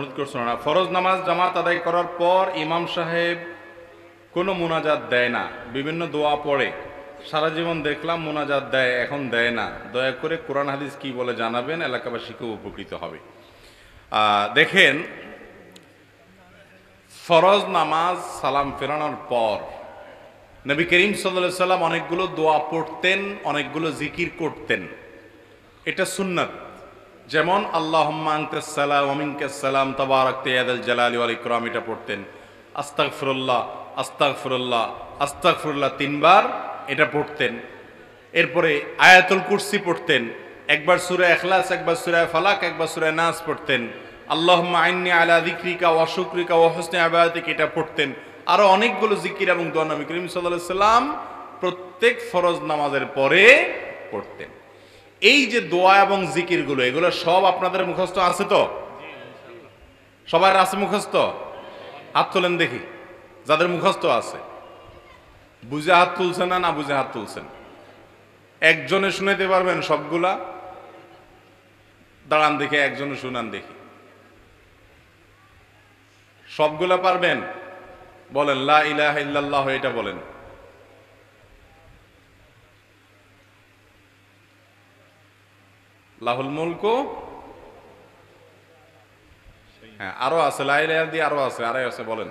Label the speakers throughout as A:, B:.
A: অনুরোধ না ফরজ নামাজ জামাত আদায় করার পর ইমাম সাহেব কোনো মোনাজাত দেয় না বিভিন্ন দোয়া পড়ে সারা জীবন দেখলাম মোনাজাত দেয় এখন দেয় না দয়া করে কোরআন হাদিস কি বলে জানাবেন এলাকাবাসীকে উপকৃত হবে দেখেন ফরজ নামাজ সালাম ফেরানোর পর নবী করিম সাল্লা সাল্লাম অনেকগুলো দোয়া পড়তেন অনেকগুলো জিকির করতেন এটা সুন্নাত যেমন আল্লাহ সালাম তবা রাখতে তেয়াদুল জালালি আল ইকরাম এটা পড়তেন ফুরুল্লাহ আস্তাক আস্তাকফরুল্লাহ তিনবার এটা পড়তেন এরপরে আয়াতুল কুরসি পড়তেন একবার সুরে এখলাস একবার সুরায় ফালাক একবার সুরায় নাস পড়তেন আল্লাহ আইনি আলা দিক্রিকা অশুক্রিকা ও হোসনে আবায়াতিক এটা পড়তেন আরও অনেকগুলো জিকির এবং দোয়া করিম সাল্লাহ সাল্লাম প্রত্যেক ফরজ নামাজের পরে পড়তেন এই যে দোয়া এবং জিকির গুলো এগুলো সব আপনাদের মুখস্থ আছে তো সবার আছে মুখস্থ হাত তোলেন দেখি যাদের মুখস্থ আছে বুঝে হাত তুলছেন না না বুঝে হাত তুলছেন একজনে শুনেতে পারবেন সবগুলা দাঁড়ান দেখে একজনে শুনান দেখি সবগুলা পারবেন বলেন লা ইলাহ ইল্লাল্লাহ এটা বলেন লাহুল মুলকু হ্যাঁ আরো আছে লাইল দিয়ে আরো আছে আড়াই আছে বলেন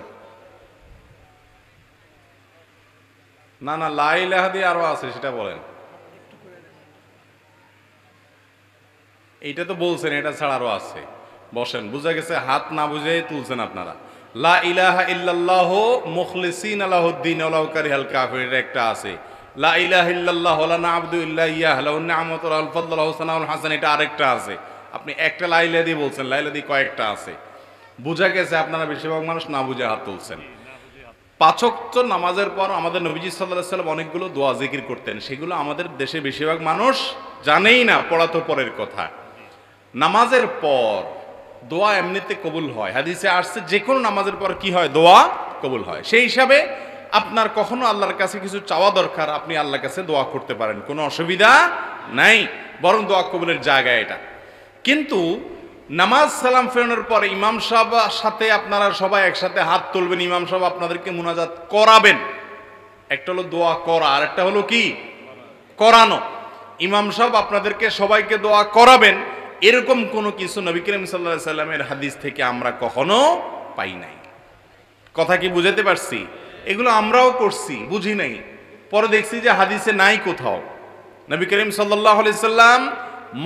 A: না না লাইলাহ দিয়ে আরো আছে সেটা বলেন এইটা তো বলছেন এটা ছাড়া আরো আছে বসেন বুঝা গেছে হাত না বুঝে তুলছেন আপনারা লা ইলাহা ইল্লাল্লাহু মুখলিসিন আলাহউদ্দিন আলাহকারী হাল কাফির একটা আছে লা ইলাহিল্লাহ হলানা আবদুল্লাহ ইয়া হলাউন্না আমতুল আলফাদুল্লাহ হোসানাউল হাসান এটা আরেকটা আছে আপনি একটা লাইলা দিয়ে বলছেন লাইলা দিয়ে কয়েকটা আছে বোঝা গেছে আপনারা বেশিরভাগ মানুষ না বুঝে হাত তুলছেন পাচক্য নামাজের পর আমাদের নবীজি সাল্লাহ সাল্লাম অনেকগুলো দোয়া জিকির করতেন সেগুলো আমাদের দেশে বেশিরভাগ মানুষ জানেই না পড়া তো পরের কথা নামাজের পর দোয়া এমনিতে কবুল হয় হাদিসে আসছে যে কোনো নামাজের পর কি হয় দোয়া কবুল হয় সেই হিসাবে আপনার কখনো আল্লাহর কাছে কিছু চাওয়া দরকার আপনি আল্লাহর কাছে দোয়া করতে পারেন কোনো অসুবিধা নাই বরং দোয়া কবুলের জায়গা এটা কিন্তু নামাজ সালাম ফেরানোর পরে ইমাম সাহেব সাথে আপনারা সবাই একসাথে হাত তুলবেন ইমাম সাহেব আপনাদেরকে মোনাজাত করাবেন একটা হলো দোয়া করা আর একটা হলো কি করানো ইমাম সাহেব আপনাদেরকে সবাইকে দোয়া করাবেন এরকম কোনো কিছু নবী করিম সাল্লাহ সাল্লামের হাদিস থেকে আমরা কখনো পাই নাই কথা কি বুঝাতে পারছি এগুলো আমরাও করছি বুঝি নাই পরে দেখছি যে হাদিসে নাই কোথাও নবী করিম সাল্লাহ সাল্লাম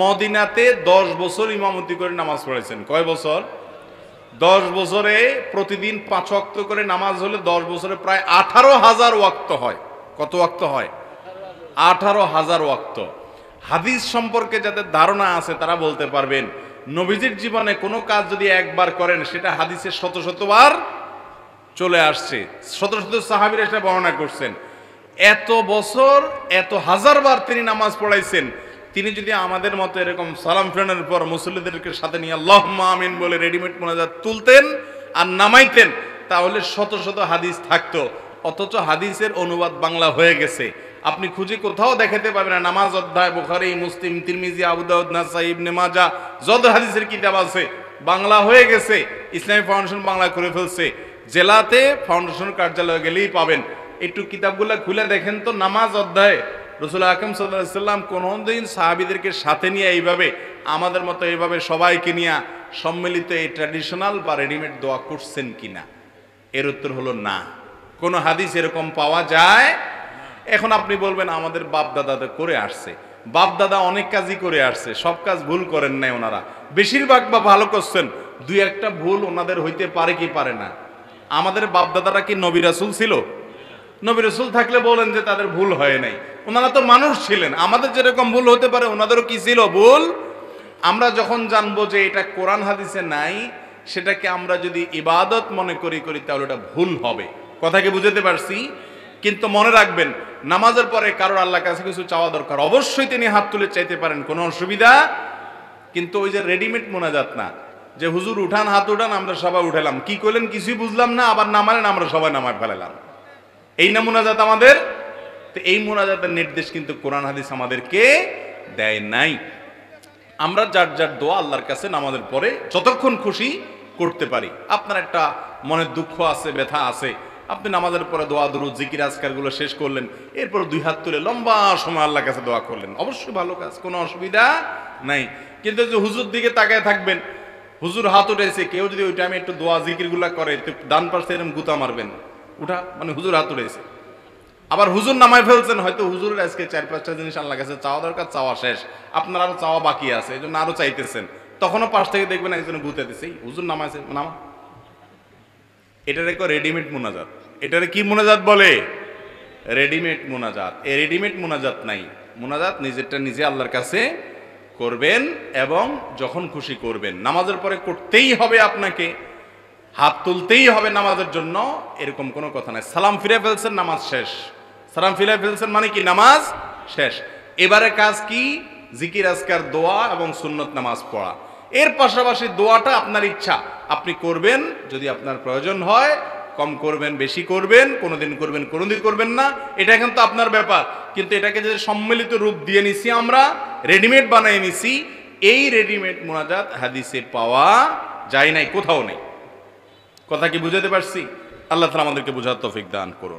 A: মদিনাতে দশ বছর ইমামতি করে নামাজ পড়েছেন কয় বছর দশ বছরে প্রতিদিন পাঁচ অক্ত করে নামাজ হলে দশ বছরে প্রায় আঠারো হাজার ওয়াক্ত হয় কত ওয়াক্ত হয় আঠারো হাজার ওয়াক্ত হাদিস সম্পর্কে যাদের ধারণা আছে তারা বলতে পারবেন নবীজির জীবনে কোনো কাজ যদি একবার করেন সেটা হাদিসের শত শতবার চলে আসছে শত শত সাহাবির এটা বর্ণনা করছেন এত বছর এত হাজারবার তিনি নামাজ পড়াইছেন তিনি যদি আমাদের মতো এরকম সালাম ফেরানোর পর মুসল্লিদেরকে সাথে নিয়ে আল্লাহ আমিন বলে রেডিমেড মোনাজাত তুলতেন আর নামাইতেন তাহলে শত শত হাদিস থাকতো অথচ হাদিসের অনুবাদ বাংলা হয়ে গেছে আপনি খুঁজে কোথাও দেখাতে পাবেন না নামাজ অধ্যায় বুখারি মুসলিম তিরমিজি আবুদাউদ নাসাই ইবনে মাজা যত হাদিসের কিতাব আছে বাংলা হয়ে গেছে ইসলামী ফাউন্ডেশন বাংলা করে ফেলছে জেলাতে ফাউন্ডেশন কার্যালয়ে গেলেই পাবেন একটু কিতাবগুলো খুলে দেখেন তো নামাজ অধ্যায়ে রসুল আকম সাল্লাম দিন সাহাবিদেরকে সাথে নিয়ে এইভাবে আমাদের মতো এইভাবে সবাইকে নিয়ে সম্মিলিত এই ট্র্যাডিশনাল বা রেডিমেড দোয়া করছেন কিনা এর উত্তর হলো না কোনো হাদিস এরকম পাওয়া যায় এখন আপনি বলবেন আমাদের বাপ দাদা তো করে আসছে বাপ দাদা অনেক কাজই করে আসছে সব কাজ ভুল করেন নাই ওনারা বেশিরভাগ বা ভালো করছেন দুই একটা ভুল ওনাদের হইতে পারে কি পারে না আমাদের বাপদাদারা কি নবী রাসুল ছিল নবী রসুল থাকলে বলেন যে তাদের ভুল হয় নাই ওনারা তো মানুষ ছিলেন আমাদের যেরকম ভুল হতে পারে ওনাদেরও কি ছিল ভুল আমরা যখন জানবো যে এটা কোরআন হাদিসে নাই সেটাকে আমরা যদি ইবাদত মনে করি করি তাহলে এটা ভুল হবে কথাকে বুঝতে পারছি কিন্তু মনে রাখবেন নামাজের পরে কারোর আল্লাহ কাছে কিছু চাওয়া দরকার অবশ্যই তিনি হাত তুলে চাইতে পারেন কোনো অসুবিধা কিন্তু ওই যে রেডিমেড মোনাজাত না যে হুজুর উঠান হাত উঠান আমরা সবাই উঠালাম কি করলেন কিছুই বুঝলাম না আবার নামালেন আমরা সবাই নামায় ফেলালাম এই না মোনাজাত আমাদের তো এই মোনাজাতের নির্দেশ কিন্তু কোরআন হাদিস আমাদেরকে দেয় নাই আমরা যার যার দোয়া আল্লাহর কাছে নামাজের পরে যতক্ষণ খুশি করতে পারি আপনার একটা মনের দুঃখ আছে ব্যথা আছে আপনি নামাজের পরে দোয়া দুরু জিকির আজকারগুলো শেষ করলেন এরপর দুই হাত তুলে লম্বা সময় আল্লাহর কাছে দোয়া করলেন অবশ্যই ভালো কাজ কোনো অসুবিধা নাই কিন্তু যে হুজুর দিকে তাকায় থাকবেন হুজুর হাত উঠেছে কেউ যদি ওই টাইমে একটু দোয়া জিকিরগুলা করে ডান পাশে এরকম গুতা মারবেন উঠা মানে হুজুর হাত উঠেছে আবার হুজুর নামায় ফেলছেন হয়তো হুজুরের আজকে চার পাঁচটা জিনিস আল্লাহ কাছে চাওয়া দরকার চাওয়া শেষ আপনার আরো চাওয়া বাকি আছে এই জন্য আরো চাইতেছেন তখনও পাশ থেকে দেখবেন একজন গুতে দিছে হুজুর নামাইছে নামা এটার একটা রেডিমেড মোনাজাত এটার কি মোনাজাত বলে রেডিমেড মোনাজাত এ রেডিমেড মোনাজাত নাই মোনাজাত নিজেরটা নিজে আল্লাহর কাছে করবেন এবং যখন খুশি করবেন নামাজের পরে করতেই হবে আপনাকে হাত তুলতেই হবে নামাজের জন্য এরকম কোনো কথা নাই সালাম ফিরে ফেলছেন নামাজ শেষ সালাম ফিরে ফেলছেন মানে কি নামাজ শেষ এবারে কাজ কি জিকির আজকার দোয়া এবং সুন্নত নামাজ পড়া এর পাশাপাশি দোয়াটা আপনার ইচ্ছা আপনি করবেন যদি আপনার প্রয়োজন হয় কম করবেন বেশি করবেন কোনোদিন করবেন কোনোদিন করবেন না এটা কিন্তু আপনার ব্যাপার কিন্তু এটাকে যে সম্মিলিত রূপ দিয়ে নিছি আমরা রেডিমেড বানিয়ে নিছি এই রেডিমেড মোনাজাত হাদিসে পাওয়া যায় নাই কোথাও নেই কথা কি বুঝাতে পারছি আল্লাহ তালা আমাদেরকে বোঝার তফিক দান করুন